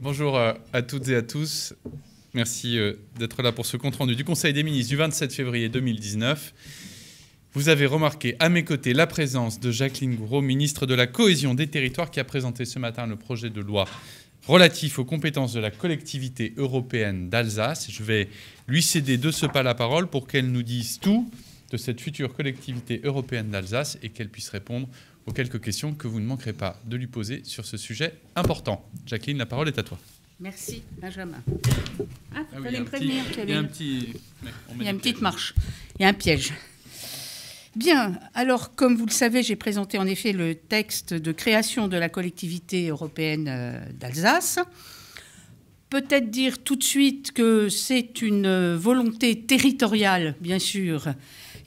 Bonjour euh, à, toutes et à tous. Merci euh, d'être là pour ce compte-rendu du Conseil des ministres du 27 février 2019. Vous avez remarqué à mes côtés la présence de Jacqueline Gouraud, ministre de la Cohésion des Territoires, qui a présenté ce matin le projet de loi relatif aux compétences de la collectivité européenne d'Alsace. Je vais lui céder de ce pas la parole pour qu'elle nous dise tout de cette future collectivité européenne d'Alsace et qu'elle puisse répondre aux quelques questions que vous ne manquerez pas de lui poser sur ce sujet important. Jacqueline, la parole est à toi. Merci, Benjamin. Ah, ah il me prévenir Il y a une petite marche. Il y a un piège. Bien, alors comme vous le savez, j'ai présenté en effet le texte de création de la collectivité européenne euh, d'Alsace. Peut-être dire tout de suite que c'est une euh, volonté territoriale, bien sûr,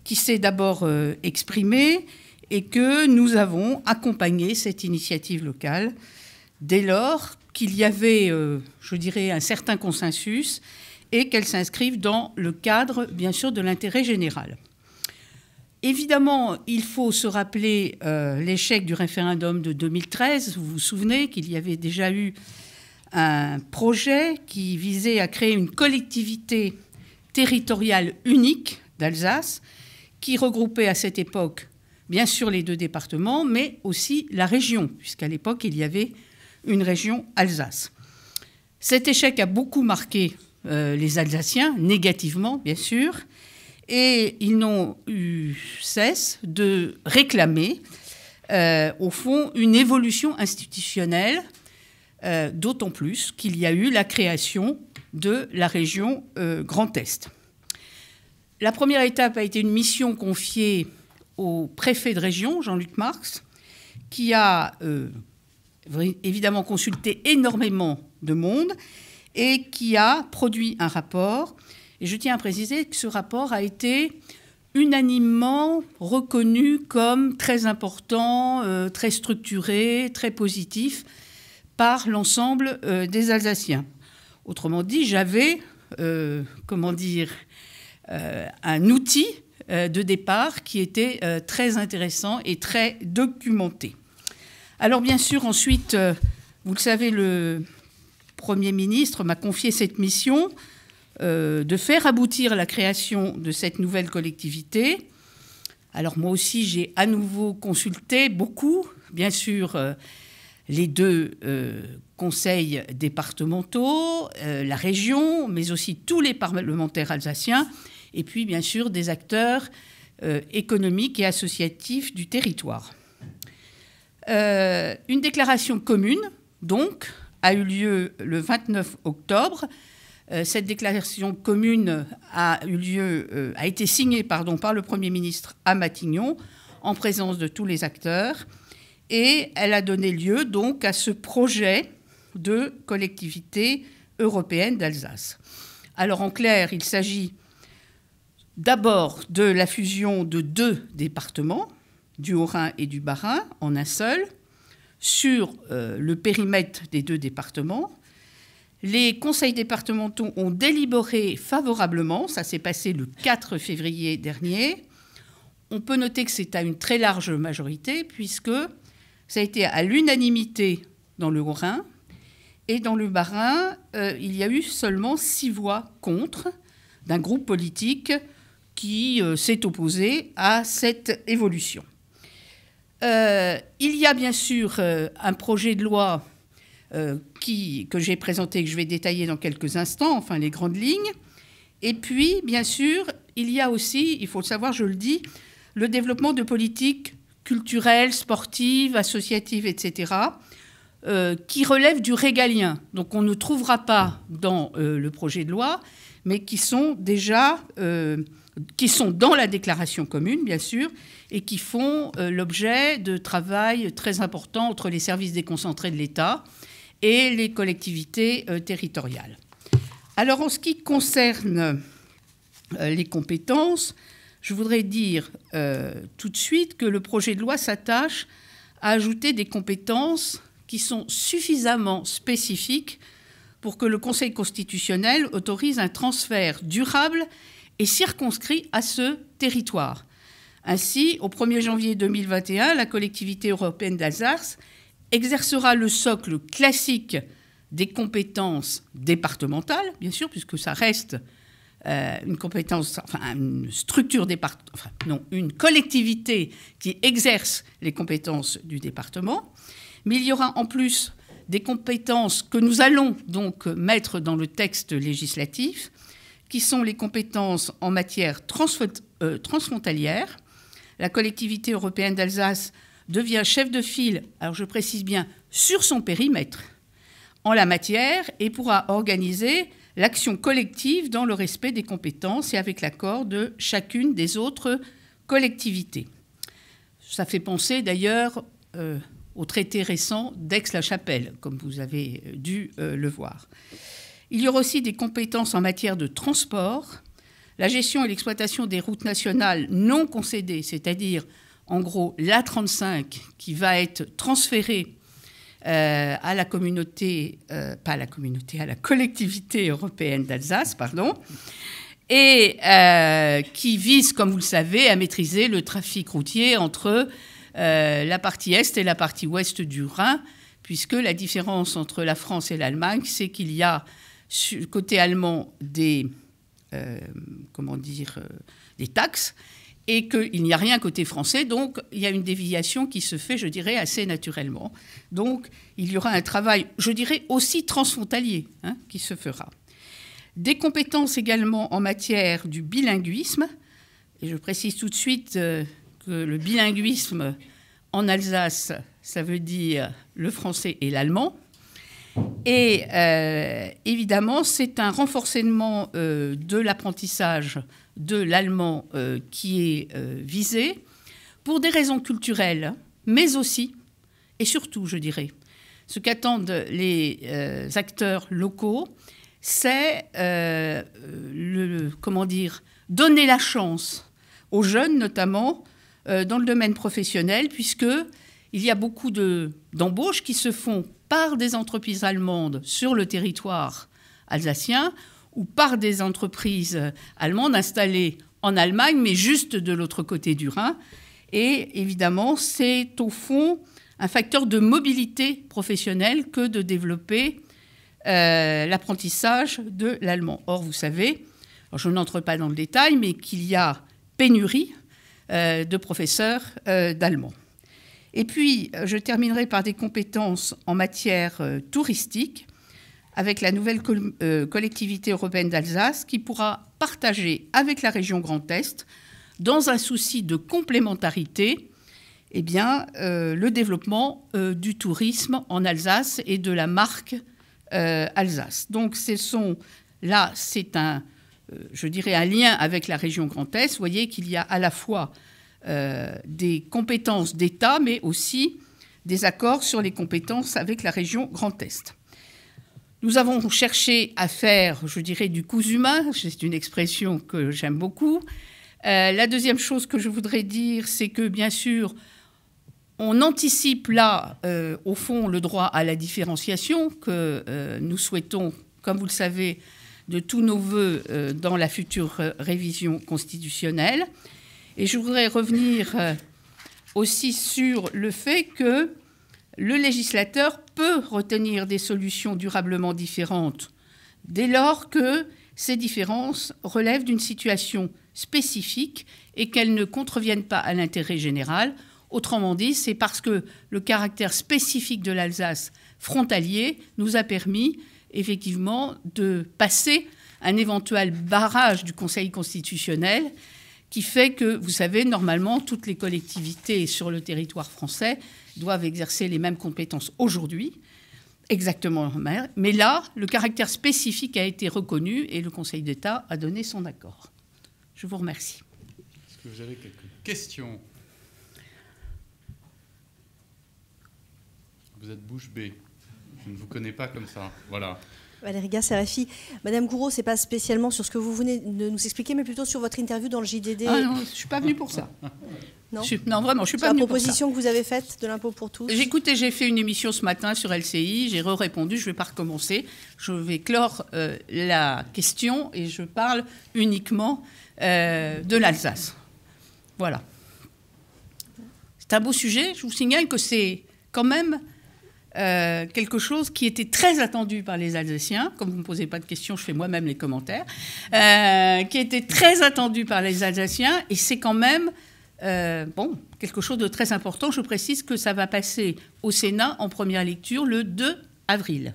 qui s'est d'abord euh, exprimée, et que nous avons accompagné cette initiative locale dès lors qu'il y avait, euh, je dirais, un certain consensus et qu'elle s'inscrive dans le cadre, bien sûr, de l'intérêt général. Évidemment, il faut se rappeler euh, l'échec du référendum de 2013. Vous vous souvenez qu'il y avait déjà eu un projet qui visait à créer une collectivité territoriale unique d'Alsace, qui regroupait à cette époque bien sûr les deux départements, mais aussi la région, puisqu'à l'époque, il y avait une région Alsace. Cet échec a beaucoup marqué euh, les Alsaciens, négativement, bien sûr, et ils n'ont eu cesse de réclamer, euh, au fond, une évolution institutionnelle, euh, d'autant plus qu'il y a eu la création de la région Grand Est. La première étape a été une mission confiée au préfet de région, Jean-Luc Marx, qui a euh, évidemment consulté énormément de monde et qui a produit un rapport. Et je tiens à préciser que ce rapport a été unanimement reconnu comme très important, euh, très structuré, très positif par l'ensemble euh, des Alsaciens. Autrement dit, j'avais, comment dire, un outil euh, de départ qui était euh, très intéressant et très documenté. Alors bien sûr, ensuite, euh, vous le savez, le Premier ministre m'a confié cette mission de faire aboutir la création de cette nouvelle collectivité. Alors moi aussi, j'ai à nouveau consulté beaucoup, bien sûr, les deux conseils départementaux, la région, mais aussi tous les parlementaires alsaciens et puis bien sûr des acteurs euh, économiques et associatifs du territoire. Euh, une déclaration commune, donc, a eu lieu le 29 octobre. Euh, cette déclaration commune a, eu lieu, a été signée pardon, par le Premier ministre à Matignon en présence de tous les acteurs et elle a donné lieu donc à ce projet de collectivité européenne d'Alsace. Alors en clair, il s'agit d'abord de la fusion de deux départements, du Haut-Rhin et du Bas-Rhin, en un seul, sur euh, le périmètre des deux départements. Les conseils départementaux ont délibéré favorablement, ça s'est passé le 4 février dernier. On peut noter que c'est à une très large majorité, puisque ça a été à l'unanimité dans le Haut-Rhin, et dans le Bas-Rhin, euh, il y a eu seulement six voix contre d'un groupe politique qui euh, s'est opposé à cette évolution. Euh, il y a bien sûr euh, un projet de loi qui, que j'ai présenté et que je vais détailler dans quelques instants, enfin les grandes lignes. Et puis, bien sûr, il y a aussi, il faut le savoir, je le dis, le développement de politiques culturelles, sportives, associatives, etc., qui relèvent du régalien. Donc on ne trouvera pas dans le projet de loi, mais qui sont déjà qui sont dans la déclaration commune, bien sûr, et qui font euh, l'objet de travail très important entre les services déconcentrés de l'État et les collectivités euh, territoriales. Alors, en ce qui concerne euh, les compétences, je voudrais dire tout de suite que le projet de loi s'attache à ajouter des compétences qui sont suffisamment spécifiques pour que le Conseil constitutionnel autorise un transfert durable est circonscrit à ce territoire. Ainsi, au 1er janvier 2021, la collectivité européenne d'Alsace exercera le socle classique des compétences départementales, bien sûr, puisque ça reste euh, une compétence, une structure départementale, non, une collectivité qui exerce les compétences du département. Mais il y aura en plus des compétences que nous allons donc mettre dans le texte législatif, qui sont les compétences en matière euh, transfrontalière. La collectivité européenne d'Alsace devient chef de file, alors je précise bien, sur son périmètre en la matière et pourra organiser l'action collective dans le respect des compétences et avec l'accord de chacune des autres collectivités. Ça fait penser d'ailleurs euh, au traité récent d'Aix-la-Chapelle, comme vous avez dû euh, le voir. Il y aura aussi des compétences en matière de transport, la gestion et l'exploitation des routes nationales non concédées, c'est-à-dire en gros l'A35 qui va être transférée euh, à la communauté, euh, pas à la communauté, à la collectivité européenne d'Alsace, pardon, et euh, qui vise, comme vous le savez, à maîtriser le trafic routier entre la partie est et la partie ouest du Rhin, puisque la différence entre la France et l'Allemagne, c'est qu'il y a côté allemand des, euh, comment dire, euh, des taxes et qu'il n'y a rien côté français. Donc, il y a une déviation qui se fait, je dirais, assez naturellement. Donc, il y aura un travail, je dirais, aussi transfrontalier hein, qui se fera. Des compétences également en matière du bilinguisme. Et je précise tout de suite euh, que le bilinguisme en Alsace, ça veut dire le français et l'allemand. Et euh, évidemment, c'est un renforcement euh, de l'apprentissage de l'allemand euh, qui est visé pour des raisons culturelles, mais aussi et surtout, je dirais, ce qu'attendent les acteurs locaux, c'est le comment dire donner la chance aux jeunes, notamment dans le domaine professionnel, puisque il y a beaucoup d'embauches qui se font par des entreprises allemandes sur le territoire alsacien ou par des entreprises allemandes installées en Allemagne, mais juste de l'autre côté du Rhin. Et évidemment, c'est au fond un facteur de mobilité professionnelle que de développer euh, l'apprentissage de l'allemand. Or, vous savez, je n'entre pas dans le détail, mais qu'il y a pénurie euh, de professeurs euh, d'allemand. Et puis, euh, je terminerai par des compétences en matière euh, touristique avec la nouvelle euh, collectivité européenne d'Alsace qui pourra partager avec la région Grand Est, dans un souci de complémentarité, eh bien, le développement du tourisme en Alsace et de la marque Alsace. Donc, ce sont, là, c'est un, je dirais, un lien avec la région Grand Est. Vous voyez qu'il y a à la fois euh, des compétences d'État, mais aussi des accords sur les compétences avec la région Grand Est. Nous avons cherché à faire, je dirais, du cousu humain, c'est une expression que j'aime beaucoup. Euh, la deuxième chose que je voudrais dire, c'est que bien sûr, on anticipe là, euh, au fond, le droit à la différenciation que nous souhaitons, comme vous le savez, de tous nos voeux dans la future révision constitutionnelle. Et je voudrais revenir euh, aussi sur le fait que le législateur peut retenir des solutions durablement différentes dès lors que ces différences relèvent d'une situation spécifique et qu'elles ne contreviennent pas à l'intérêt général. Autrement dit, c'est parce que le caractère spécifique de l'Alsace frontalier nous a permis effectivement de passer un éventuel barrage du Conseil constitutionnel qui fait que, vous savez, normalement, toutes les collectivités sur le territoire français doivent exercer les mêmes compétences aujourd'hui, exactement Mais là, le caractère spécifique a été reconnu et le Conseil d'État a donné son accord. Je vous remercie. Est-ce que vous avez quelques questions Vous êtes bouche bée. Je ne vous connais pas comme ça. Voilà. Valérie fille Madame Gouraud, c'est pas spécialement sur ce que vous venez de nous expliquer, mais plutôt sur votre interview dans le JDD. Ah non, je suis pas venue pour ça. Non, vraiment, je suis pas venue pour ça. La proposition que vous avez faite de l'impôt pour tous. écouté, j'ai fait une émission ce matin sur LCI, j'ai re-répondu, je ne vais pas recommencer. Je vais clore euh, la question et je parle uniquement euh, de l'Alsace. Voilà. C'est un beau sujet. Je vous signale que c'est quand même euh, quelque chose qui était très attendu par les Alsaciens, comme vous ne me posez pas de questions, je fais moi-même les commentaires, euh, qui était très attendu par les Alsaciens, et c'est quand même euh, bon, quelque chose de très important. Je précise que ça va passer au Sénat en première lecture le 2 avril,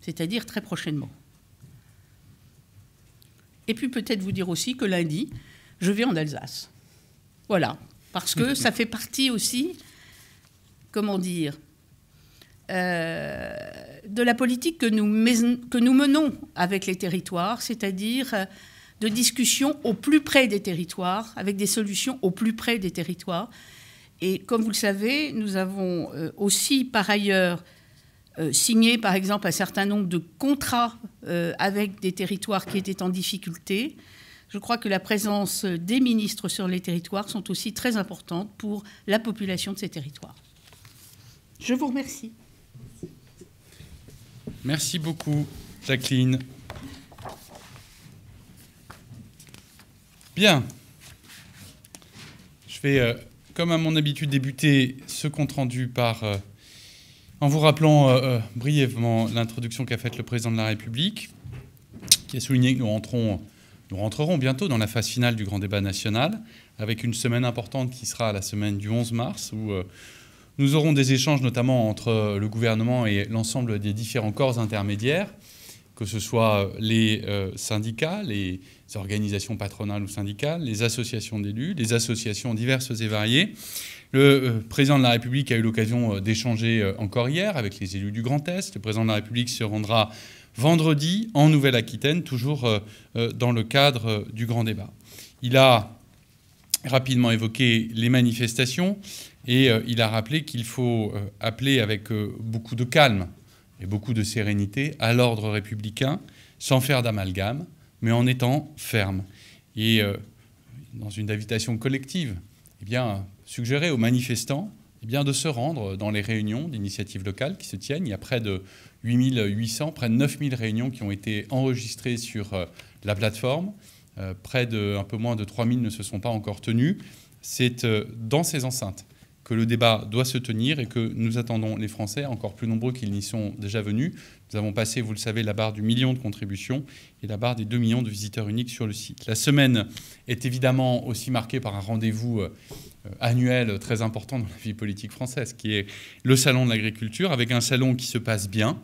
c'est-à-dire très prochainement. Et puis peut-être vous dire aussi que lundi, je vais en Alsace. Voilà, parce que ça fait partie aussi, comment dire, euh, de la politique que nous, que nous menons avec les territoires, c'est-à-dire euh, de discussions au plus près des territoires, avec des solutions au plus près des territoires. Et comme vous le savez, nous avons euh, aussi par ailleurs signé par exemple un certain nombre de contrats avec des territoires qui étaient en difficulté. Je crois que la présence des ministres sur les territoires sont aussi très importantes pour la population de ces territoires. Je vous remercie. Merci beaucoup, Jacqueline. Bien. Je vais, euh, comme à mon habitude, débuter ce compte-rendu par, euh, en vous rappelant euh, brièvement l'introduction qu'a faite le président de la République, qui a souligné que nous, nous rentrerons bientôt dans la phase finale du grand débat national, avec une semaine importante qui sera la semaine du 11 mars, où nous aurons des échanges notamment entre euh, le gouvernement et l'ensemble des différents corps intermédiaires, que ce soit euh, les euh, syndicats, les organisations patronales ou syndicales, les associations d'élus, les associations diverses et variées. Le président de la République a eu l'occasion d'échanger encore hier avec les élus du Grand Est. Le président de la République se rendra vendredi en Nouvelle-Aquitaine, toujours dans le cadre du grand débat. Il a rapidement évoqué les manifestations. Et euh, il a rappelé qu'il faut euh, appeler avec euh, beaucoup de calme et beaucoup de sérénité à l'ordre républicain, sans faire d'amalgame, mais en étant ferme. Et dans une invitation collective, eh bien, suggérer aux manifestants eh bien, de se rendre dans les réunions d'initiatives locales qui se tiennent. Il y a près de 8800, près de 9000 réunions qui ont été enregistrées sur la plateforme. près de un peu moins de 3000 ne se sont pas encore tenues. C'est dans ces enceintes que le débat doit se tenir et que nous attendons les Français, encore plus nombreux qu'ils n'y sont déjà venus. Nous avons passé, vous le savez, la barre du million de contributions et la barre des 2 millions de visiteurs uniques sur le site. La semaine est évidemment aussi marquée par un rendez-vous euh, annuel très important dans la vie politique française, qui est le Salon de l'agriculture, avec un salon qui se passe bien,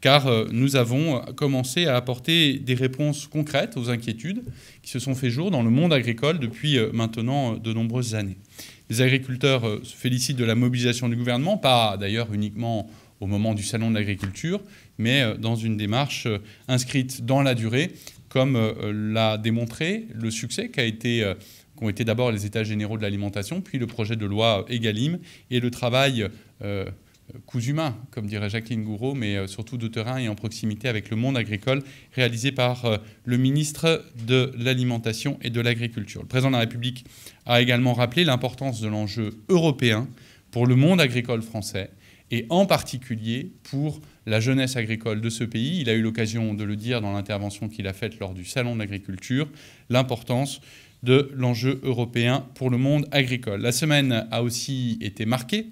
car euh, nous avons commencé à apporter des réponses concrètes aux inquiétudes qui se sont fait jour dans le monde agricole depuis euh, maintenant de nombreuses années. Les agriculteurs euh, se félicitent de la mobilisation du gouvernement, pas d'ailleurs uniquement au moment du Salon de l'agriculture, mais euh, dans une démarche euh, inscrite dans la durée, comme l'a démontré le succès été qu'ont été d'abord les États généraux de l'alimentation, puis le projet de loi EGalim et le travail Cousu comme dirait Jacqueline Gouraud, mais euh, surtout de terrain et en proximité avec le monde agricole, réalisé par euh, le ministre de l'Alimentation et de l'Agriculture. Le président de la République a également rappelé l'importance de l'enjeu européen pour le monde agricole français et en particulier pour la jeunesse agricole de ce pays. Il a eu l'occasion de le dire dans l'intervention qu'il a faite lors du Salon de l'agriculture, l'importance de l'enjeu européen pour le monde agricole. La semaine a aussi été marquée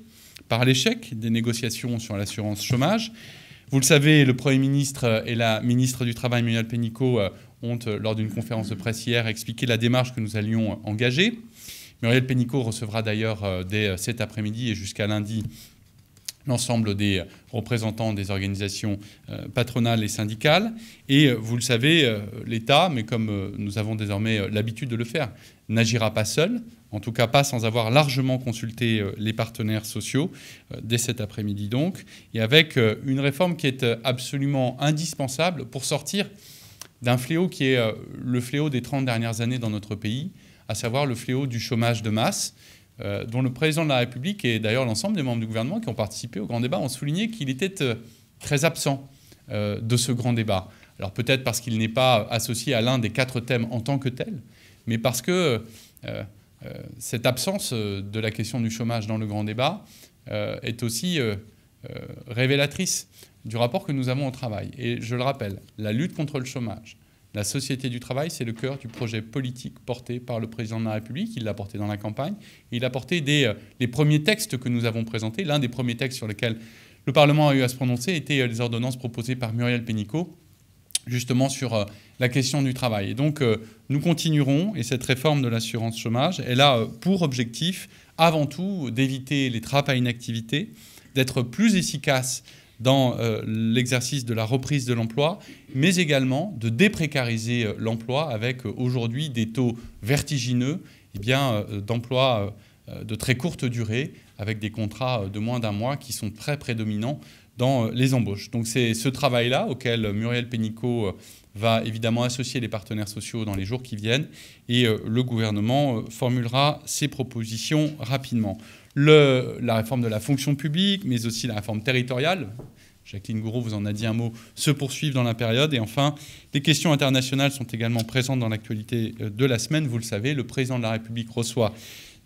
par l'échec des négociations sur l'assurance chômage. Vous le savez, le Premier ministre et la ministre du Travail, Muriel Pénicaud, euh, ont, euh, lors d'une conférence de presse hier, expliqué la démarche que nous allions euh, engager. Muriel Pénicaud recevra d'ailleurs dès cet après-midi et jusqu'à lundi l'ensemble des représentants des organisations patronales et syndicales. Et vous le savez, l'État, mais comme nous avons désormais l'habitude de le faire, n'agira pas seul en tout cas pas sans avoir largement consulté euh, les partenaires sociaux, euh, dès cet après-midi donc, et avec euh, une réforme qui est absolument indispensable pour sortir d'un fléau qui est le fléau des 30 dernières années dans notre pays, à savoir le fléau du chômage de masse, dont le président de la République et d'ailleurs l'ensemble des membres du gouvernement qui ont participé au grand débat ont souligné qu'il était très absent de ce grand débat. Alors peut-être parce qu'il n'est pas associé à l'un des quatre thèmes en tant que tel, mais parce que euh, cette absence euh, de la question du chômage dans le grand débat euh, est aussi révélatrice du rapport que nous avons au travail. Et je le rappelle, la lutte contre le chômage, la société du travail, c'est le cœur du projet politique porté par le président de la République. Il l'a porté dans la campagne. Il a porté les premiers textes que nous avons présentés. L'un des premiers textes sur lesquels le Parlement a eu à se prononcer était les ordonnances proposées par Muriel Pénicaud justement sur euh, la question du travail. Et donc, euh, nous continuerons, et cette réforme de l'assurance chômage, elle a euh, pour objectif, avant tout, d'éviter les trappes à inactivité, d'être plus efficace dans l'exercice de la reprise de l'emploi, mais également de déprécariser l'emploi avec aujourd'hui des taux vertigineux eh bien, d'emplois de très courte durée, avec des contrats de moins d'un mois qui sont très prédominants dans euh, les embauches. Donc c'est ce travail-là auquel euh, Muriel Pénicaud euh, va évidemment associer les partenaires sociaux dans les jours qui viennent et le gouvernement formulera ses propositions rapidement. Le, la réforme de la fonction publique, mais aussi la réforme territoriale, Jacqueline Gouraud vous en a dit un mot, se poursuivent dans la période. Et enfin, des questions internationales sont également présentes dans l'actualité de la semaine. Vous le savez, le président de la République reçoit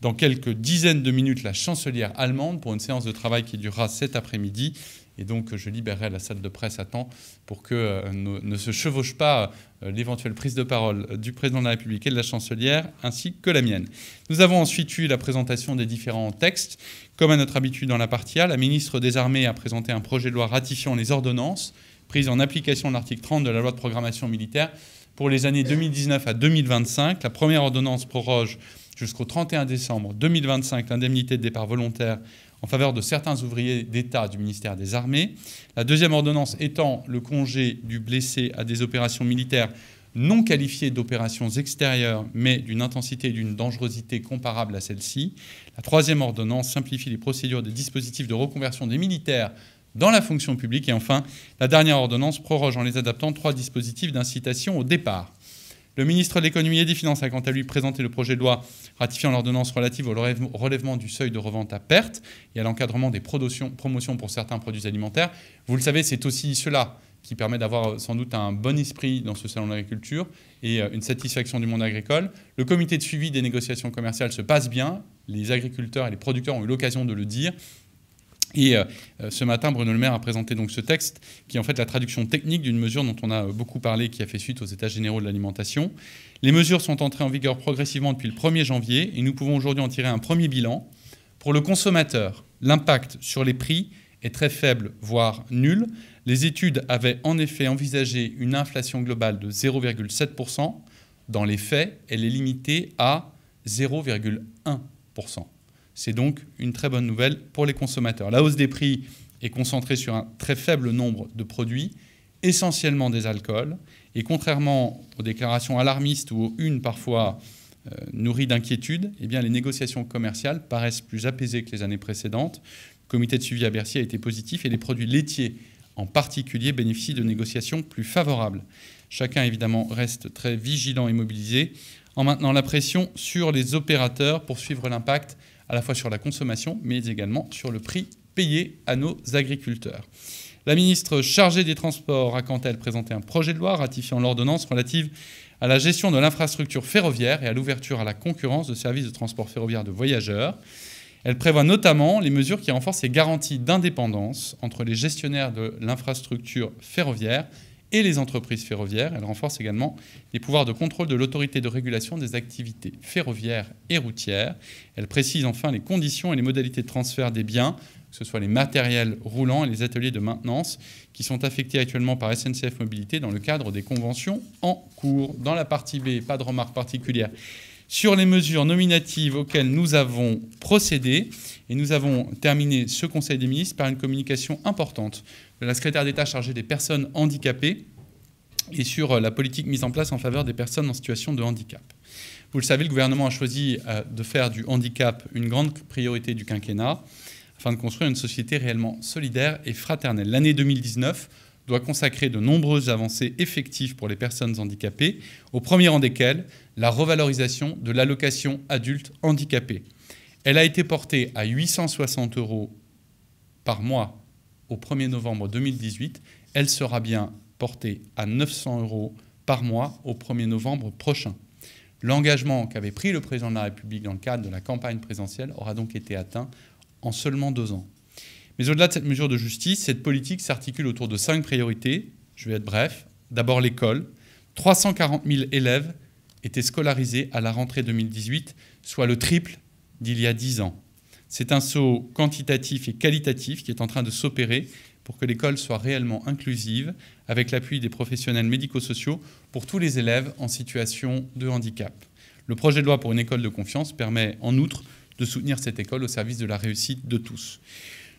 dans quelques dizaines de minutes la chancelière allemande pour une séance de travail qui durera cet après-midi et donc, je libérerai la salle de presse à temps pour que euh, ne, se chevauche pas euh, l'éventuelle prise de parole du président de la République et de la chancelière, ainsi que la mienne. Nous avons ensuite eu la présentation des différents textes. Comme à notre habitude dans la partie A, la ministre des Armées a présenté un projet de loi ratifiant les ordonnances prises en application de l'article 30 de la loi de programmation militaire pour les années 2019 à 2025. La première ordonnance proroge jusqu'au 31 décembre 2025 l'indemnité de départ volontaire en faveur de certains ouvriers d'État du ministère des Armées. La deuxième ordonnance étend le congé du blessé à des opérations militaires non qualifiées d'opérations extérieures, mais d'une intensité et d'une dangerosité comparables à celle-ci. La troisième ordonnance simplifie les procédures des dispositifs de reconversion des militaires dans la fonction publique. Et enfin, la dernière ordonnance proroge en les adaptant trois dispositifs d'incitation au départ. Le ministre de l'économie et des finances a quant à lui présenté le projet de loi ratifiant l'ordonnance relative au relèvement du seuil de revente à perte et à l'encadrement des promotions pour certains produits alimentaires. Vous le savez, c'est aussi cela qui permet d'avoir euh, sans doute un bon esprit dans ce salon de l'agriculture et euh, une satisfaction du monde agricole. Le comité de suivi des négociations commerciales se passe bien, les agriculteurs et les producteurs ont eu l'occasion de le dire, et euh, euh, ce matin, Bruno Le Maire a présenté donc ce texte, qui est en fait la traduction technique d'une mesure dont on a euh, beaucoup parlé, qui a fait suite aux États généraux de l'alimentation. Les mesures sont entrées en vigueur progressivement depuis le 1er janvier, et nous pouvons aujourd'hui en tirer un premier bilan. Pour le consommateur, l'impact sur les prix est très faible, voire nul. Les études avaient en effet envisagé une inflation globale de 0,7%. Dans les faits, elle est limitée à 0,1%. C'est donc une très bonne nouvelle pour les consommateurs. La hausse des prix est concentrée sur un très faible nombre de produits, essentiellement des alcools, et contrairement aux déclarations alarmistes ou aux une parfois euh, nourrie nourries d'inquiétude, eh bien les négociations commerciales paraissent plus apaisées que les années précédentes. Le comité de suivi à Bercy a été positif et les produits laitiers en particulier bénéficient de négociations plus favorables. Chacun évidemment reste très vigilant et mobilisé en maintenant la pression sur les opérateurs pour suivre l'impact à la fois sur la consommation, mais également sur le prix payé à nos agriculteurs. La ministre chargée des Transports a quant à elle présenté un projet de loi ratifiant l'ordonnance relative à la gestion de l'infrastructure ferroviaire et à l'ouverture à la concurrence de services de transport ferroviaire de voyageurs. Elle prévoit notamment les mesures qui renforcent les garanties d'indépendance entre les gestionnaires de l'infrastructure ferroviaire et les entreprises ferroviaires. Elle renforce également les pouvoirs de contrôle de l'autorité de régulation des activités ferroviaires et routières. Elle précise enfin les conditions et les modalités de transfert des biens, que ce soit les matériels roulants et les ateliers de maintenance, qui sont affectés actuellement par SNCF Mobilité dans le cadre des conventions en cours. Dans la partie B, pas de remarques particulières sur les mesures nominatives auxquelles nous avons procédé. Et nous avons terminé ce Conseil des ministres par une communication importante la secrétaire d'État chargée des personnes handicapées et sur euh, la politique mise en place en faveur des personnes en situation de handicap. Vous le savez, le gouvernement a choisi euh, de faire du handicap une grande priorité du quinquennat afin de construire une société réellement solidaire et fraternelle. L'année 2019 doit consacrer de nombreuses avancées effectives pour les personnes handicapées, au premier rang desquelles la revalorisation de l'allocation adulte handicapé. Elle a été portée à 860 euros par mois au 1er novembre 2018, elle sera bien portée à 900 euros par mois au 1er novembre prochain. L'engagement qu'avait pris le président de la République dans le cadre de la campagne présidentielle aura donc été atteint en seulement deux ans. Mais au-delà de cette mesure de justice, cette politique s'articule autour de cinq priorités. Je vais être bref. D'abord l'école. 340 000 élèves étaient scolarisés à la rentrée 2018, soit le triple d'il y a dix ans. C'est un saut quantitatif et qualitatif qui est en train de s'opérer pour que l'école soit réellement inclusive, avec l'appui des professionnels médico-sociaux pour tous les élèves en situation de handicap. Le projet de loi pour une école de confiance permet en outre de soutenir cette école au service de la réussite de tous.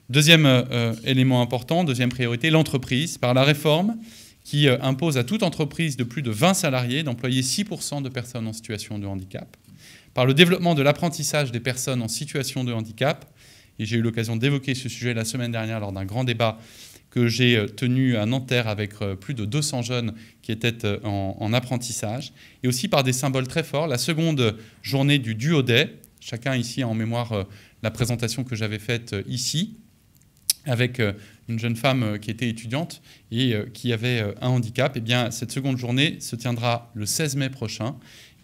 Deuxième euh, élément important, deuxième priorité, l'entreprise, par la réforme qui euh, impose à toute entreprise de plus de 20 salariés d'employer 6% de personnes en situation de handicap par le développement de l'apprentissage des personnes en situation de handicap. Et j'ai eu l'occasion d'évoquer ce sujet la semaine dernière lors d'un grand débat que j'ai euh, tenu à Nanterre avec euh, plus de 200 jeunes qui étaient euh, en, apprentissage, et aussi par des symboles très forts. La seconde journée du Duo Day, chacun ici a en mémoire la présentation que j'avais faite ici, avec une jeune femme qui était étudiante et qui avait un handicap, eh bien, cette seconde journée se tiendra le 16 mai prochain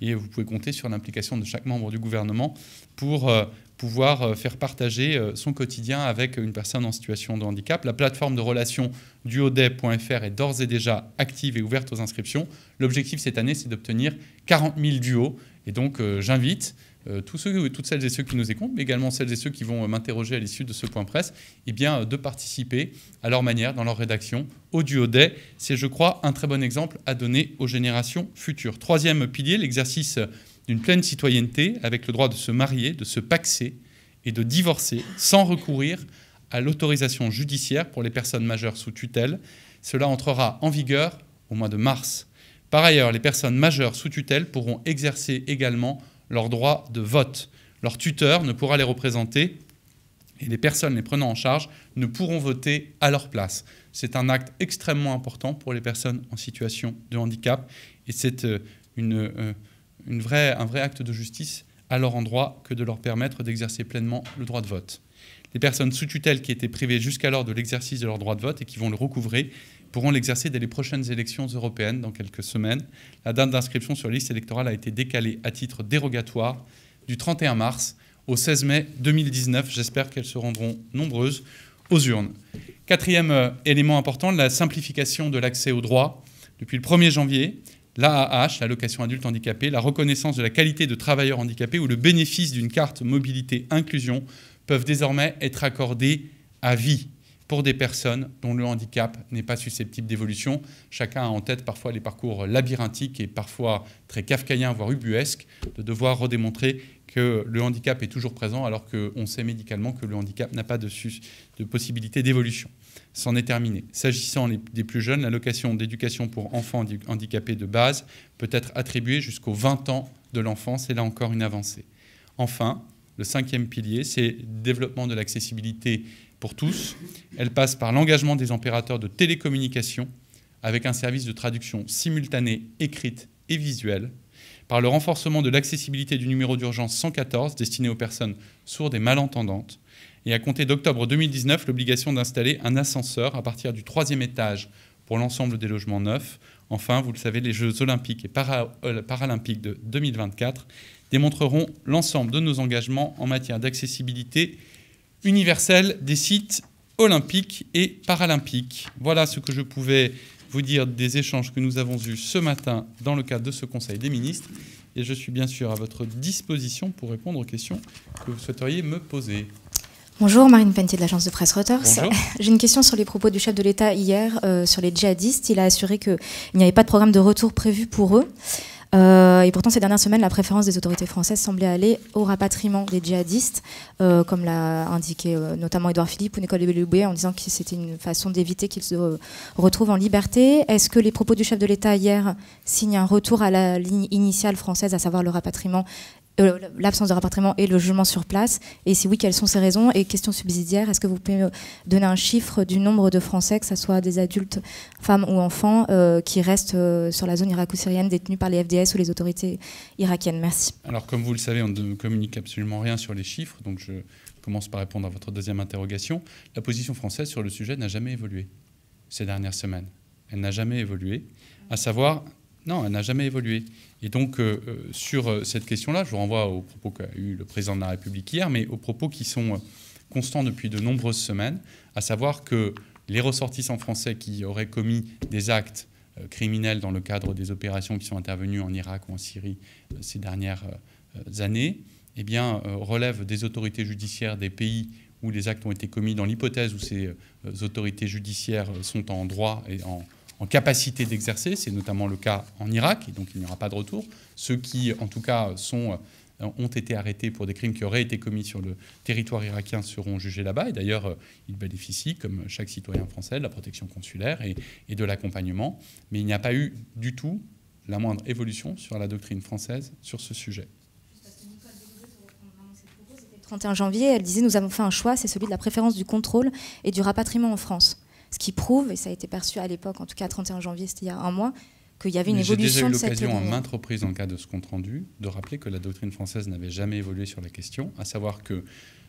et vous pouvez compter sur l'implication de chaque membre du gouvernement pour euh, pouvoir euh, faire partager euh, son quotidien avec une personne en situation de handicap. La plateforme de relations duodep.fr est d'ores et déjà active et ouverte aux inscriptions. L'objectif cette année, c'est d'obtenir 40 000 duos. Et donc, j'invite euh, tous ceux, toutes celles et ceux qui nous écoutent, mais également celles et ceux qui vont euh, m'interroger à l'issue de ce point presse, eh bien, euh, de participer à leur manière, dans leur rédaction, au Duo C'est, je crois, un très bon exemple à donner aux générations futures. Troisième pilier, l'exercice d'une pleine citoyenneté, avec le droit de se marier, de se paxer et de divorcer sans recourir à l'autorisation judiciaire pour les personnes majeures sous tutelle. Cela entrera en vigueur au mois de mars. Par ailleurs, les personnes majeures sous tutelle pourront exercer également leur droit de vote. Leur tuteur ne pourra les représenter et les personnes les prenant en charge ne pourront voter à leur place. C'est un acte extrêmement important pour les personnes en situation de handicap et c'est euh, euh, une, vraie, un vrai acte de justice à leur endroit que de leur permettre d'exercer pleinement le droit de vote. Les personnes sous tutelle qui étaient privées jusqu'alors de l'exercice de leur droit de vote et qui vont le recouvrer pourront l'exercer dès les prochaines élections européennes dans quelques semaines. La date d'inscription sur la liste électorale a été décalée à titre dérogatoire du 31 mars au 16 mai 2019. J'espère qu'elles se rendront nombreuses aux urnes. Quatrième euh, élément important, la simplification de l'accès aux droits. Depuis le 1er janvier, l'AAH, l'allocation adulte handicapé, la reconnaissance de la qualité de travailleur handicapé ou le bénéfice d'une carte mobilité inclusion peuvent désormais être accordés à vie pour des personnes dont le handicap n'est pas susceptible d'évolution. Chacun a en tête parfois les parcours labyrinthiques et parfois très kafkaïens, voire ubuesques, de devoir redémontrer que le handicap est toujours présent alors qu'on sait médicalement que le handicap n'a pas de, de possibilité d'évolution. C'en est terminé. S'agissant des plus jeunes, l'allocation d'éducation pour enfants handicapés de base peut être attribuée jusqu'aux 20 ans de l'enfance, C'est là encore une avancée. Enfin, le cinquième pilier, c'est le développement de l'accessibilité pour tous. Elle passe par l'engagement des opérateurs de télécommunications avec un service de traduction simultanée, écrite et visuelle, par le renforcement de l'accessibilité du numéro d'urgence 114 destiné aux personnes sourdes et malentendantes, et à compter d'octobre 2019 l'obligation d'installer un ascenseur à partir du troisième étage pour l'ensemble des logements neufs. Enfin, vous le savez, les Jeux olympiques et euh, paralympiques de 2024 démontreront l'ensemble de nos engagements en matière d'accessibilité universel des sites olympiques et paralympiques. Voilà ce que je pouvais vous dire des échanges que nous avons eus ce matin dans le cadre de ce Conseil des ministres. Et je suis bien sûr à votre disposition pour répondre aux questions que vous souhaiteriez me poser. Bonjour, Marine Pentier de l'agence de presse Reuters. J'ai une question sur les propos du chef de l'État hier euh, sur les djihadistes. Il a assuré qu'il n'y avait pas de programme de retour prévu pour eux. Euh, et pourtant, ces dernières semaines, la préférence des autorités françaises semblait aller au rapatriement des djihadistes, euh, comme l'a indiqué euh, notamment Édouard Philippe ou Nicole Belloubet, en disant que c'était une façon d'éviter qu'ils se retrouvent en liberté. Est-ce que les propos du chef de l'État hier signent un retour à la ligne initiale française, à savoir le rapatriement euh, l'absence de rapatriement et le jugement sur place Et si oui, quelles sont ces raisons Et question subsidiaire, est-ce que vous pouvez donner un chiffre du nombre de Français, que ce soit des adultes, femmes ou enfants, euh, qui restent euh, sur la zone irako-syrienne détenue par les FDS ou les autorités irakiennes Merci. Alors, comme vous le savez, on ne communique absolument rien sur les chiffres, donc je commence par répondre à votre deuxième interrogation. La position française sur le sujet n'a jamais évolué ces dernières semaines. Elle n'a jamais évolué, à savoir, non, elle n'a jamais évolué. Et donc, euh, euh, sur euh, cette question-là, je vous renvoie aux propos qu'a eu le président de la République hier, mais aux propos qui sont constants depuis de nombreuses semaines, à savoir que les ressortissants français qui auraient commis des actes criminels dans le cadre des opérations qui sont intervenues en Irak ou en Syrie ces dernières années, eh bien, relèvent des autorités judiciaires des pays où les actes ont été commis dans l'hypothèse où ces autorités judiciaires sont en droit et en, en capacité d'exercer. C'est notamment le cas en Irak, et donc il n'y aura pas de retour. Ceux qui, en tout cas, euh, ont été arrêtés pour des crimes qui auraient été commis sur le territoire irakien seront jugés là-bas. Et d'ailleurs, euh, ils bénéficient, comme chaque citoyen français, de la protection consulaire et, de l'accompagnement. Mais il n'y a pas eu du tout la moindre évolution sur la doctrine française sur ce sujet. Le 31 janvier, elle disait Nous avons fait un choix, c'est celui de la préférence du contrôle et du rapatriement en France. Ce qui prouve, et ça a été perçu à l'époque, en tout cas 31 janvier, c'était il y a un mois, qu'il y avait une évolution de cette J'ai déjà eu l'occasion en maintes reprises, dans le cadre de ce compte-rendu, de rappeler que la doctrine française n'avait jamais évolué sur la question, à savoir que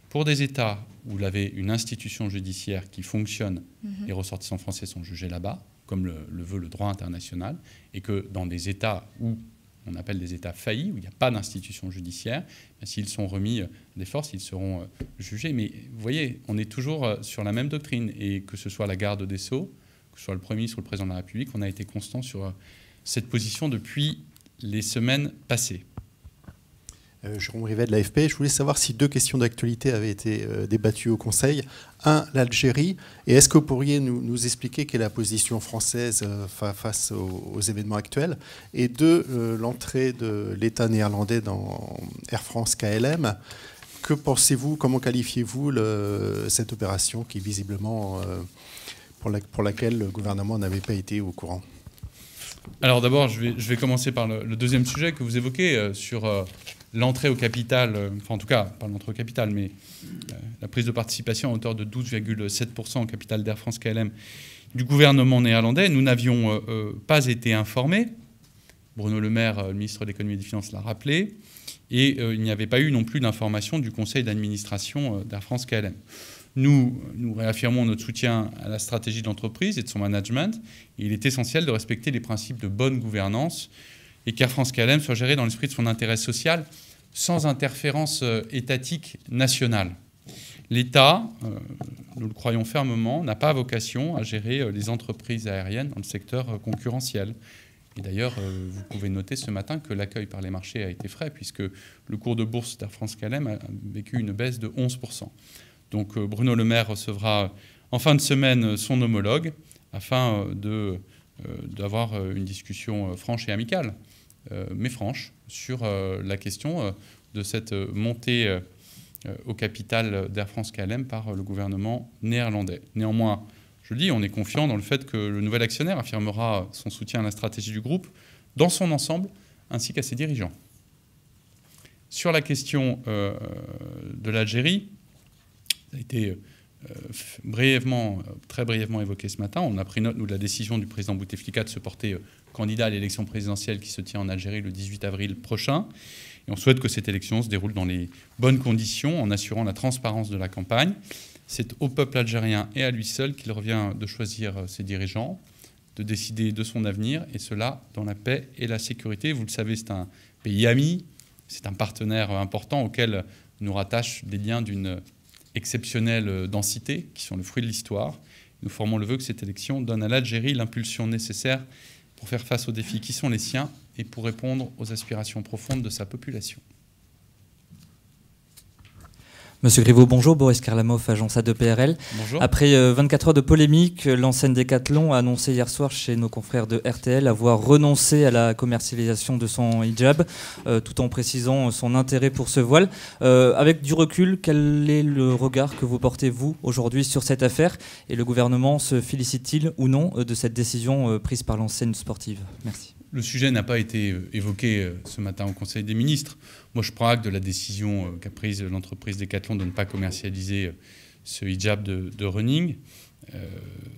pour des États où l'avait une institution judiciaire qui fonctionne, mhm. et les ressortissants français sont jugés là-bas, comme le, veut le droit international, et que dans des États où on appelle des États faillis, où il n'y a pas d'institution judiciaire, s'ils sont remis euh, des forces, ils seront euh, jugés. Mais vous voyez, on est toujours euh, sur la même doctrine. Et que ce soit la garde des Sceaux, que ce soit le Premier ministre ou le Président de la République, on a été constant sur cette position depuis les semaines passées. Euh, Jérôme Rivet de l'AFP. Je voulais savoir si deux questions d'actualité avaient été euh, débattues au Conseil. Un, l'Algérie. Et est-ce que vous pourriez nous, nous, expliquer quelle est la position française euh, face aux, événements actuels Et deux, l'entrée de l'État néerlandais dans Air France KLM. Que pensez-vous, comment qualifiez-vous cette opération qui visiblement, pour, laquelle le gouvernement n'avait pas été au courant alors d'abord, je vais, je vais, commencer par le, deuxième sujet que vous évoquez sur l'entrée au capital, euh, enfin en tout cas, pas l'entrée au capital, mais euh, la prise de participation à hauteur de 12,7% au capital d'Air France KLM du gouvernement néerlandais. Nous n'avions euh, pas été informés. Bruno Le Maire, le ministre de l'économie et des finances, l'a rappelé. Et il n'y avait pas eu non plus d'information du conseil d'administration d'Air France KLM. Nous, nous réaffirmons notre soutien à la stratégie de l'entreprise et de son management. Il est essentiel de respecter les principes de bonne gouvernance et qu'Air France-KLM soit gérée dans l'esprit de son intérêt social, sans interférence euh, étatique nationale. L'État, euh, nous le croyons fermement, n'a pas vocation à gérer euh, les entreprises aériennes dans le secteur concurrentiel. Et d'ailleurs, vous pouvez noter ce matin que l'accueil par les marchés a été frais, puisque le cours de bourse d'Air France-KLM a vécu une baisse de 11%. Donc Bruno Le Maire recevra en fin de semaine son homologue afin d'avoir une discussion franche et amicale euh, mais franche sur euh, la question euh, de cette montée au capital d'Air France-KLM par le gouvernement néerlandais. Néanmoins, je le dis, on est confiant dans le fait que le nouvel actionnaire affirmera son soutien à la stratégie du groupe dans son ensemble ainsi qu'à ses dirigeants. Sur la question de l'Algérie, ça a été euh, brièvement, euh, très brièvement évoqué ce matin. On a pris note, nous, de la décision du président Bouteflika de se porter euh, candidat à l'élection présidentielle qui se tient en Algérie le 18 avril prochain. Et on souhaite que cette élection se déroule dans les bonnes conditions, en assurant la transparence de la campagne. C'est au peuple algérien et à lui seul qu'il revient de choisir ses dirigeants, de décider de son avenir, et cela dans la paix et la sécurité. Vous le savez, c'est un pays ami, c'est un partenaire important auquel nous rattachent des liens d'une exceptionnelle euh, densité, qui sont le fruit de l'histoire. Nous formons le vœu que cette élection donne à l'Algérie l'impulsion nécessaire pour faire face aux défis qui sont les siens et pour répondre aux aspirations profondes de sa population. Monsieur Griveaux, bonjour. Boris Karlamov, agence de PRL. Après 24 euh, heures de polémique, l'enseigne Decathlon a annoncé hier soir chez nos confrères de RTL avoir renoncé à la commercialisation de son hijab, euh, tout en précisant son intérêt pour ce voile. Euh, avec du recul, quel est le regard que vous portez, vous, aujourd'hui, sur cette affaire Et le gouvernement se félicite-t-il ou non de cette décision prise par l'enseigne sportive Merci le sujet n'a pas été euh, évoqué euh, ce matin au Conseil des ministres. Moi, je prends acte de la décision euh, qu'a prise l'entreprise Decathlon de ne pas commercialiser ce hijab de, running.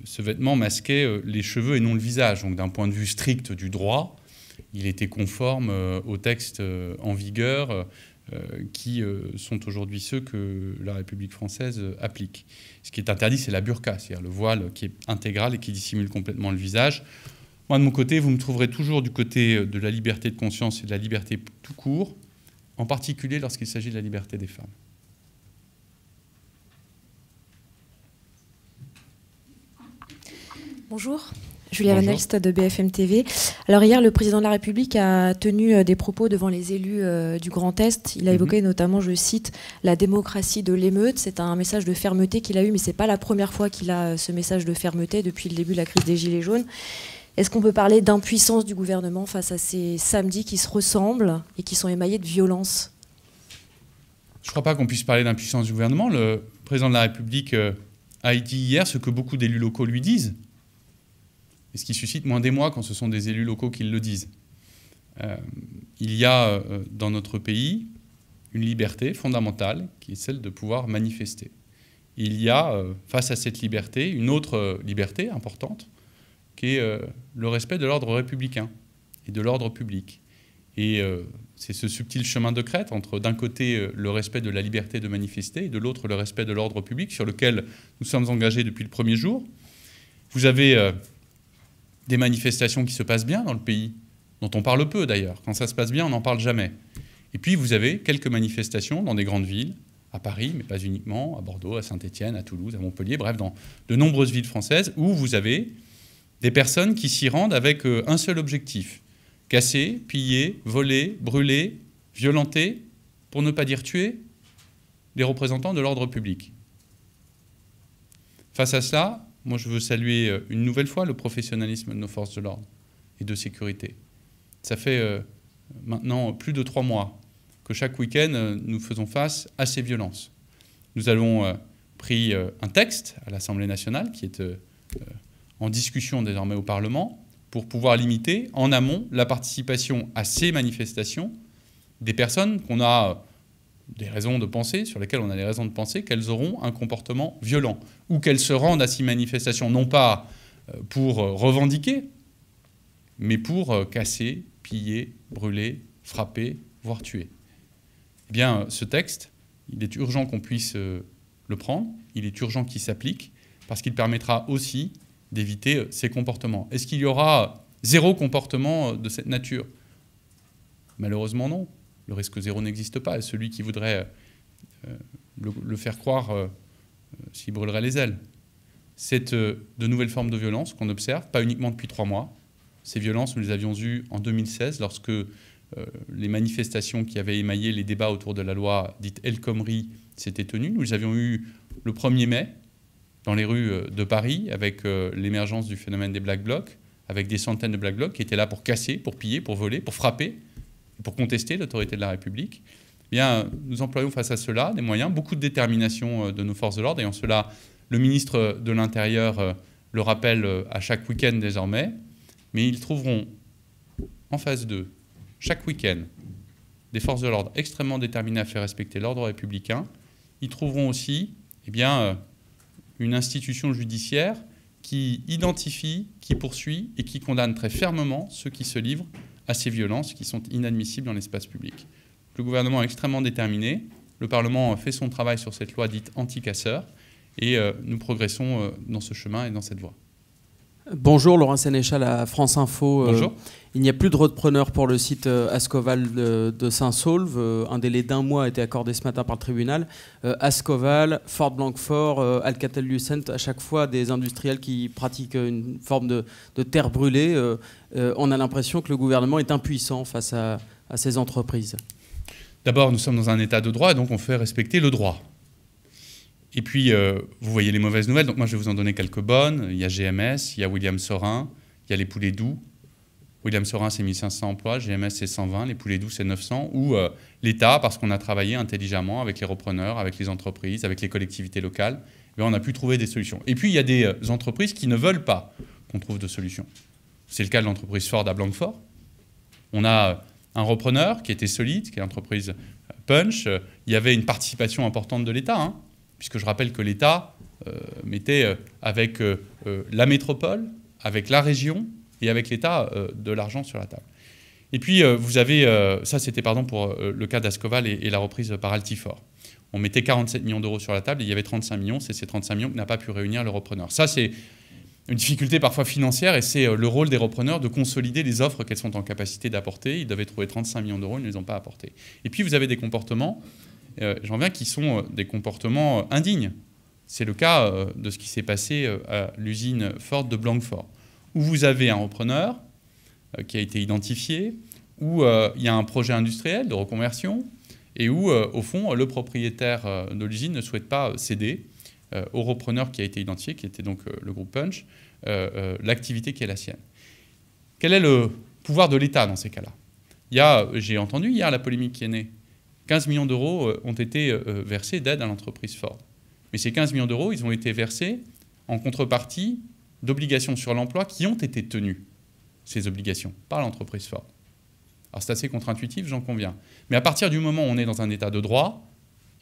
ce vêtement masquait les cheveux et non le visage. Donc, d'un point de vue strict du droit, il était conforme aux textes en vigueur qui sont aujourd'hui ceux que la République française applique. Ce qui est interdit, c'est la burqa, c'est-à-dire le voile qui est intégral et qui dissimule complètement le visage. Moi, de mon côté, vous me trouverez toujours du côté euh, de la liberté de conscience et de la liberté tout court, en particulier lorsqu'il s'agit de la liberté des femmes. Bonjour. Julia Elst de BFM TV. Alors hier, le président de la République a tenu euh, des propos devant les élus euh, du Grand Est. Il a mhm. évoqué notamment, je cite, la démocratie de l'émeute. C'est un message de fermeté qu'il a eu, mais c'est pas la première fois qu'il a ce message de fermeté depuis le début de la crise des Gilets jaunes. Est-ce qu'on peut parler d'impuissance du gouvernement face à ces samedis qui se ressemblent et qui sont émaillés de violence Je ne crois pas qu'on puisse parler d'impuissance du gouvernement. Le président de la République euh, a dit hier ce que beaucoup d'élus locaux lui disent, et ce qui suscite moins d'émoi quand ce sont des élus locaux qui le disent. Euh, il y a euh, dans notre pays une liberté fondamentale qui est celle de pouvoir manifester. Il y a, face à cette liberté, une autre liberté importante qui est euh, le respect de l'ordre républicain et de l'ordre public. Et euh, c'est ce subtil chemin de crête entre, d'un côté, euh, le respect de la liberté de manifester et de l'autre, le respect de l'ordre public, sur lequel nous sommes engagés depuis le premier jour. Vous avez des manifestations qui se passent bien dans le pays, dont on parle peu d'ailleurs. Quand ça se passe bien, on n'en parle jamais. Et puis, vous avez quelques manifestations dans des grandes villes, à Paris, mais pas uniquement, à Bordeaux, à saint etienne à Toulouse, à Montpellier, bref, dans de nombreuses villes françaises, où vous avez des personnes qui s'y rendent avec euh, un seul objectif casser, piller, voler, brûler, violenter, pour ne pas dire tuer, les représentants de l'ordre public. Face à cela, moi je veux saluer euh, une nouvelle fois le professionnalisme de nos forces de l'ordre et de sécurité. Ça fait euh, maintenant plus de trois mois que chaque week-end, nous faisons face à ces violences. Nous avons pris un texte à l'Assemblée nationale qui est en discussion désormais au Parlement pour pouvoir limiter en amont la participation à ces manifestations des personnes qu'on a euh, des raisons de penser, sur lesquelles on a des raisons de penser qu'elles auront un comportement violent ou qu'elles se rendent à ces manifestations, non pas euh, pour euh, revendiquer, mais pour casser, piller, brûler, frapper, voire tuer. Eh bien, ce texte, il est urgent qu'on puisse le prendre, il est urgent qu'il s'applique, parce qu'il permettra aussi d'éviter euh, ces comportements. Est-ce qu'il y aura zéro comportement euh, de cette nature Malheureusement non. Le risque zéro n'existe pas. Et celui qui voudrait euh, le, faire croire s'y brûlerait les ailes. C'est de nouvelles formes de violence qu'on observe, pas uniquement depuis trois mois. Ces violences, nous les avions eues en 2016 lorsque les manifestations qui avaient émaillé les débats autour de la loi dite El Khomri s'étaient tenues. Nous les avions eues le 1er mai dans les rues euh, de Paris avec euh, l'émergence du phénomène des Black Blocs, avec des centaines de Black Blocs qui étaient là pour casser, pour piller, pour voler, pour frapper, pour contester l'autorité de la République. Eh bien, nous employons face à cela des moyens, beaucoup de détermination euh, de nos forces de l'ordre. Et en cela, le ministre de l'Intérieur le rappelle à chaque week-end désormais. Mais ils trouveront en face d'eux, chaque week-end, des forces de l'ordre extrêmement déterminées à faire respecter l'ordre républicain. Ils trouveront aussi eh bien, une institution judiciaire qui identifie, qui poursuit et qui condamne très fermement ceux qui se livrent à ces violences qui sont inadmissibles dans l'espace public. Le gouvernement est extrêmement déterminé. Le Parlement fait son travail sur cette loi dite anti-casseurs et euh, nous progressons euh, dans ce chemin et dans cette voie. Bonjour Laurent Sénéchal à France Info. Euh, Bonjour. il n'y a plus de repreneur pour le site euh, Ascoval euh, de, Saint-Saulve. un délai d'un mois a été accordé ce matin par le tribunal. Ascoval, Fort Blancfort, Alcatel-Lucent, à chaque fois des industriels qui pratiquent une forme de, terre brûlée. on a l'impression que le gouvernement est impuissant face à, ces entreprises. D'abord, nous sommes dans un état de droit donc on fait respecter le droit. Et puis, euh, vous voyez les mauvaises nouvelles. Donc, moi, je vais vous en donner quelques bonnes. Il y a GMS, il y a William Sorin, il y a les poulets doux. William Sorin, c'est 1500 emplois, GMS, c'est 120, les poulets doux, c'est 900. Ou euh, l'État, parce qu'on a travaillé intelligemment avec les repreneurs, avec les entreprises, avec les collectivités locales, mais on a pu trouver des solutions. Et puis, il y a des euh, entreprises qui ne veulent pas qu'on trouve de solutions. C'est le cas de l'entreprise Ford à Blanquefort. On a un repreneur qui était solide, qui est l'entreprise Punch. Il y avait une participation importante de l'État. Hein puisque je rappelle que l'État euh, mettait euh, avec euh, la métropole, avec la région et avec l'État de l'argent sur la table. Et puis, vous avez, ça c'était pardon pour le cas d'Ascoval et, la reprise par Altifort. On mettait 47 millions d'euros sur la table, et il y avait 35 millions, c'est ces 35 millions que n'a pas pu réunir le repreneur. Ça, c'est une difficulté parfois financière, et c'est le rôle des repreneurs de consolider les offres qu'elles sont en capacité d'apporter. Ils devaient trouver 35 millions d'euros, ils ne les ont pas apportés. Et puis vous avez des comportements euh, j'en viens, qui sont euh, des comportements euh, indignes. C'est le cas de ce qui s'est passé à l'usine Ford de Blanquefort, où vous avez un repreneur qui a été identifié, où il y a un projet industriel de reconversion, et où, au fond, le propriétaire de l'usine ne souhaite pas céder au repreneur qui a été identifié, qui était donc le groupe Punch, l'activité qui est la sienne. Quel est le pouvoir de l'État dans ces cas-là J'ai entendu hier la polémique qui est née 15 millions d'euros euh, ont été euh, euh, versés d'aide à l'entreprise Ford. Mais ces 15 millions d'euros, ils ont été versés en contrepartie d'obligations sur l'emploi qui ont été tenues, ces obligations, par l'entreprise Ford. Alors c'est assez contre-intuitif, j'en conviens. Mais à partir du moment où on est dans un état de droit,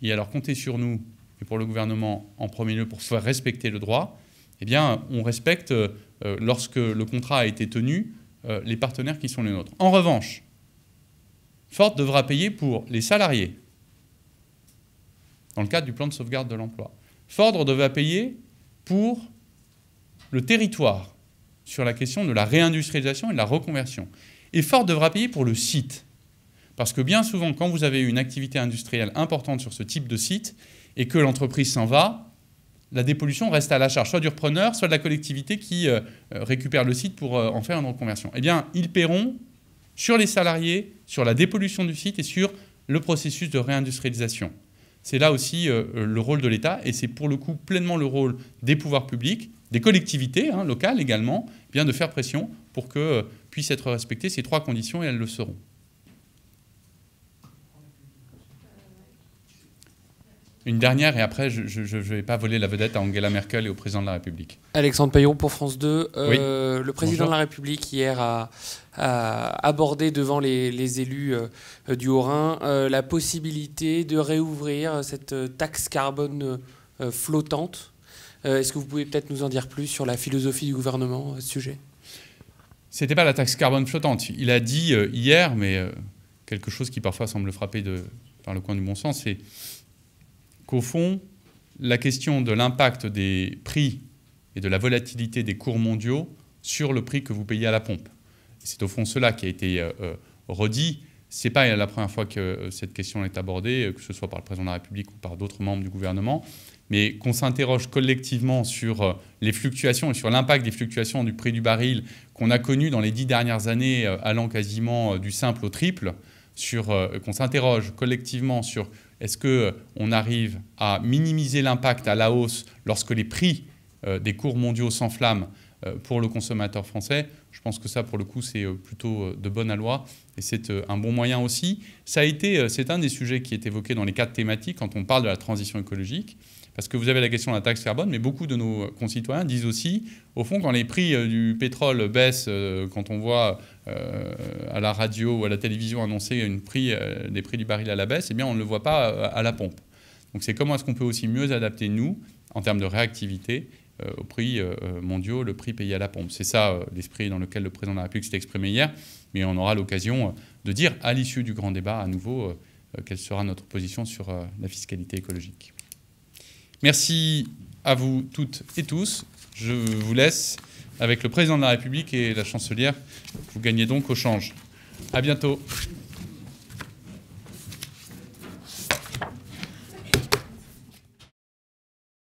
et alors comptez sur nous et pour le gouvernement en premier lieu pour faire respecter le droit, eh bien on respecte, lorsque le contrat a été tenu, les partenaires qui sont les nôtres. En revanche, Ford devra payer pour les salariés, dans le cadre du plan de sauvegarde de l'emploi. Ford devra payer pour le territoire, sur la question de la réindustrialisation et de la reconversion. Et Ford devra payer pour le site. Parce que bien souvent, quand vous avez une activité industrielle importante sur ce type de site et que l'entreprise s'en va, la dépollution reste à la charge, soit du repreneur, soit de la collectivité qui euh, euh, récupère le site pour euh, en faire une reconversion. Eh bien, ils paieront sur les salariés sur la dépollution du site et sur le processus de réindustrialisation. C'est là aussi euh, euh, le rôle de l'État et c'est pour le coup pleinement le rôle des pouvoirs publics, des collectivités hein, locales également, bien de faire pression pour que euh, puissent être respectées ces trois conditions et elles le seront. Une dernière, et après, je ne vais pas voler la vedette à Angela Merkel et au président de la République. Alexandre Payon pour France 2. Euh, le président de la République, hier, a, abordé devant les, élus euh, du Haut-Rhin euh, la possibilité de réouvrir cette taxe carbone flottante. Est-ce que vous pouvez peut-être nous en dire plus sur la philosophie du gouvernement à ce sujet C'était pas la taxe carbone flottante. Il a dit hier, mais quelque chose qui parfois semble frapper par le coin du bon sens, c'est qu'au fond, la question de l'impact des prix et de la volatilité des cours mondiaux sur le prix que vous payez à la pompe. C'est au fond cela qui a été euh, euh, redit. Ce n'est pas la première fois que euh, cette question est abordée, que ce soit par le président de la République ou par d'autres membres du gouvernement, mais qu'on s'interroge collectivement sur les fluctuations et sur l'impact des fluctuations du prix du baril qu'on a connu dans les dix dernières années, allant quasiment du simple au triple sur euh, qu'on s'interroge collectivement sur est-ce qu'on euh, arrive à minimiser l'impact à la hausse lorsque les prix euh, des cours mondiaux s'enflamment pour le consommateur français. Je pense que ça, pour le coup, c'est plutôt de bonne loi et c'est un bon moyen aussi. c'est un des sujets qui est évoqué dans les quatre thématiques quand on parle de la transition écologique. Parce que vous avez la question de la taxe carbone, mais beaucoup de nos concitoyens disent aussi, au fond, quand les prix euh, du pétrole baissent, euh, quand on voit euh, à la radio ou à la télévision annoncer une prix, des prix du baril à la baisse, eh bien, on ne le voit pas à la pompe. Donc c'est comment est-ce qu'on peut aussi mieux adapter, nous, en termes de réactivité, aux prix mondiaux, le prix payé à la pompe. C'est ça l'esprit dans lequel le président de la République s'est exprimé hier, mais on aura l'occasion de dire à l'issue du grand débat à nouveau quelle sera notre position sur la fiscalité écologique. Merci à vous toutes et tous. Je vous laisse avec le président de la République et la chancelière. Vous gagnez donc au change. À bientôt.